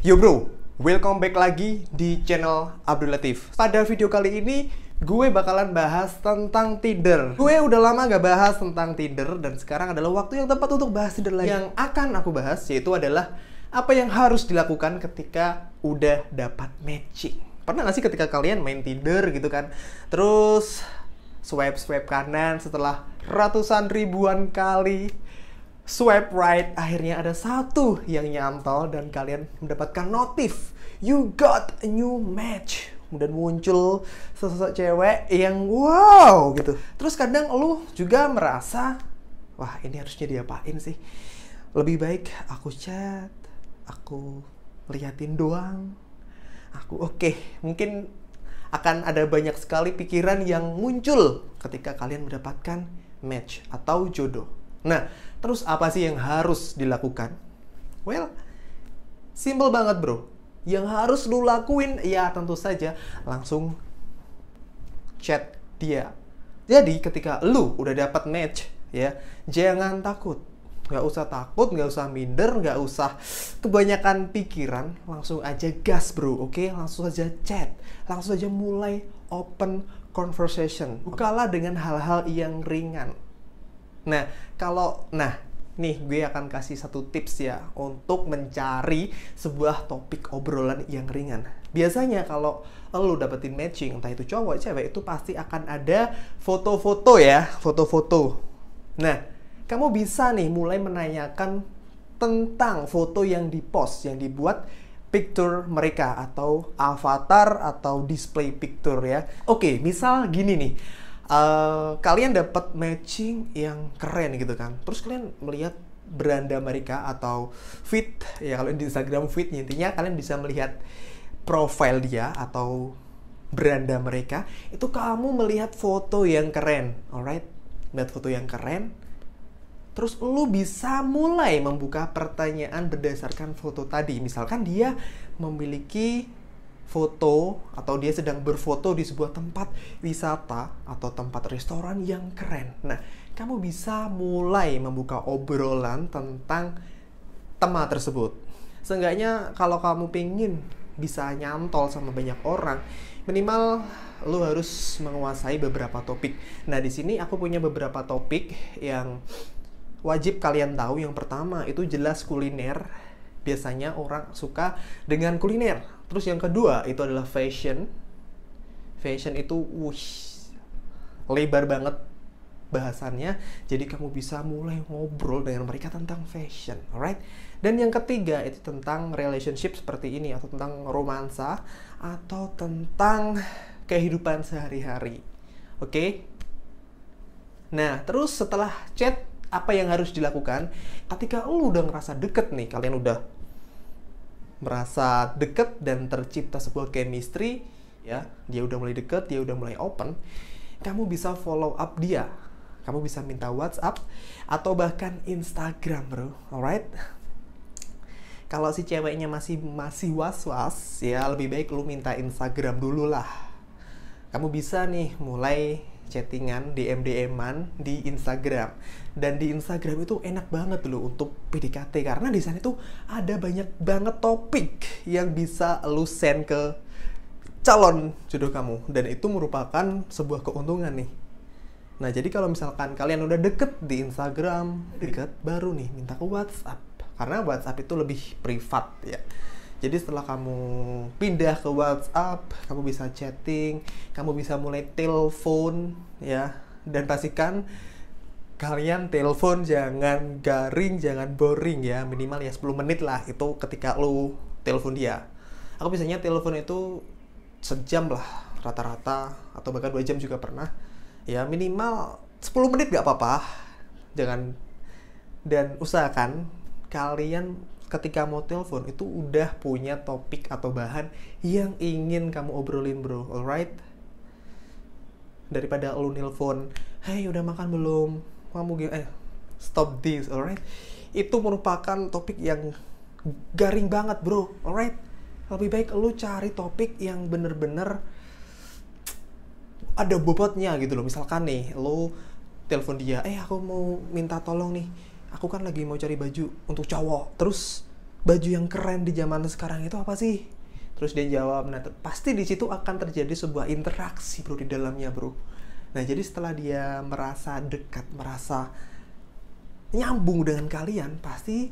Yo bro, welcome back lagi di channel Abdul Latif. Pada video kali ini, gue bakalan bahas tentang Tinder. Gue udah lama gak bahas tentang Tinder dan sekarang adalah waktu yang tepat untuk bahas Tinder lagi. Yang akan aku bahas yaitu adalah apa yang harus dilakukan ketika udah dapat matching. Pernah gak sih ketika kalian main Tinder gitu kan, terus swipe-swipe kanan setelah ratusan ribuan kali swipe right, akhirnya ada satu yang nyantol dan kalian mendapatkan notif. You got a new match. Kemudian muncul sosok cewek yang wow gitu. Terus kadang lu juga merasa, wah ini harusnya diapain sih? Lebih baik aku chat, aku liatin doang. Aku oke, okay. mungkin akan ada banyak sekali pikiran yang muncul ketika kalian mendapatkan match atau jodoh. Nah, terus apa sih yang harus dilakukan? Well, simple banget bro. Yang harus lu lakuin, ya tentu saja langsung chat dia. Jadi ketika lu udah dapat match, ya jangan takut. Nggak usah takut, nggak usah minder, nggak usah kebanyakan pikiran. Langsung aja gas bro, oke? Langsung aja chat. Langsung aja mulai open conversation. Bukalah dengan hal-hal yang ringan Nah, kalau nah nih gue akan kasih satu tips ya untuk mencari sebuah topik obrolan yang ringan. Biasanya kalau lo dapetin matching entah itu cowok cewek itu pasti akan ada foto-foto ya, foto-foto. Nah, kamu bisa nih mulai menanyakan tentang foto yang dipost yang dibuat picture mereka atau avatar atau display picture ya. Oke, misal gini nih Eh, kalian dapat matching yang keren gitu kan terus kalian melihat beranda mereka atau fit ya kalau di Instagram fit intinya kalian bisa melihat profil dia atau beranda mereka itu kamu melihat foto yang keren alright melihat foto yang keren terus lu bisa mulai membuka pertanyaan berdasarkan foto tadi misalkan dia memiliki foto atau dia sedang berfoto di sebuah tempat wisata atau tempat restoran yang keren. Nah, kamu bisa mulai membuka obrolan tentang tema tersebut. Seenggaknya kalau kamu pengen bisa nyantol sama banyak orang, minimal lo harus menguasai beberapa topik. Nah, di sini aku punya beberapa topik yang wajib kalian tahu. Yang pertama itu jelas kuliner. Biasanya orang suka dengan kuliner Terus yang kedua itu adalah fashion. Fashion itu wush, lebar banget bahasannya. Jadi kamu bisa mulai ngobrol dengan mereka tentang fashion, alright? Dan yang ketiga itu tentang relationship seperti ini atau tentang romansa atau tentang kehidupan sehari-hari. Oke? Okay? Nah, terus setelah chat apa yang harus dilakukan ketika lu udah ngerasa deket nih, kalian udah merasa deket dan tercipta sebuah chemistry ya dia udah mulai deket dia udah mulai open kamu bisa follow up dia kamu bisa minta WhatsApp atau bahkan Instagram bro alright kalau si ceweknya masih masih was-was ya lebih baik lu minta Instagram dulu lah kamu bisa nih mulai chattingan, DM DM-an di Instagram. Dan di Instagram itu enak banget loh untuk PDKT karena di sana itu ada banyak banget topik yang bisa lu send ke calon jodoh kamu dan itu merupakan sebuah keuntungan nih. Nah, jadi kalau misalkan kalian udah deket di Instagram, deket baru nih minta ke WhatsApp. Karena WhatsApp itu lebih privat ya. Jadi setelah kamu pindah ke WhatsApp, kamu bisa chatting, kamu bisa mulai telepon ya. Dan pastikan kalian telepon jangan garing, jangan boring ya. Minimal ya 10 menit lah itu ketika lu telepon dia. Aku biasanya telepon itu sejam lah rata-rata atau bahkan dua jam juga pernah. Ya minimal 10 menit gak apa-apa. Jangan dan usahakan kalian ketika mau telepon itu udah punya topik atau bahan yang ingin kamu obrolin bro, alright? Daripada lu nelpon, hey udah makan belum? Kamu gini, eh stop this, alright? Itu merupakan topik yang garing banget bro, alright? Lebih baik lu cari topik yang bener-bener ada bobotnya gitu loh. Misalkan nih, lu telepon dia, eh aku mau minta tolong nih aku kan lagi mau cari baju untuk cowok terus baju yang keren di zaman sekarang itu apa sih terus dia jawab nah pasti di situ akan terjadi sebuah interaksi bro di dalamnya bro nah jadi setelah dia merasa dekat merasa nyambung dengan kalian pasti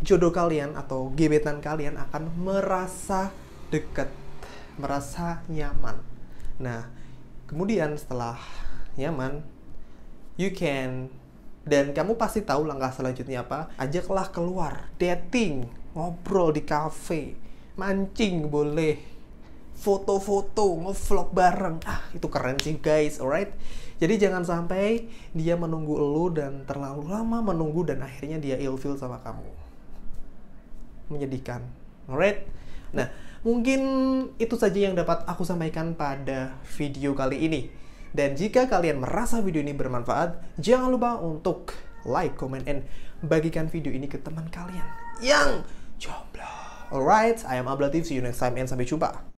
jodoh kalian atau gebetan kalian akan merasa dekat merasa nyaman nah kemudian setelah nyaman you can dan kamu pasti tahu langkah selanjutnya apa ajaklah keluar dating ngobrol di cafe mancing boleh foto-foto ngevlog bareng ah itu keren sih guys alright jadi jangan sampai dia menunggu lo dan terlalu lama menunggu dan akhirnya dia ill feel sama kamu menyedihkan alright nah mungkin itu saja yang dapat aku sampaikan pada video kali ini dan jika kalian merasa video ini bermanfaat, jangan lupa untuk like, comment, and bagikan video ini ke teman kalian yang jomblo. Alright, I am Ablatif. See you next time and sampai jumpa.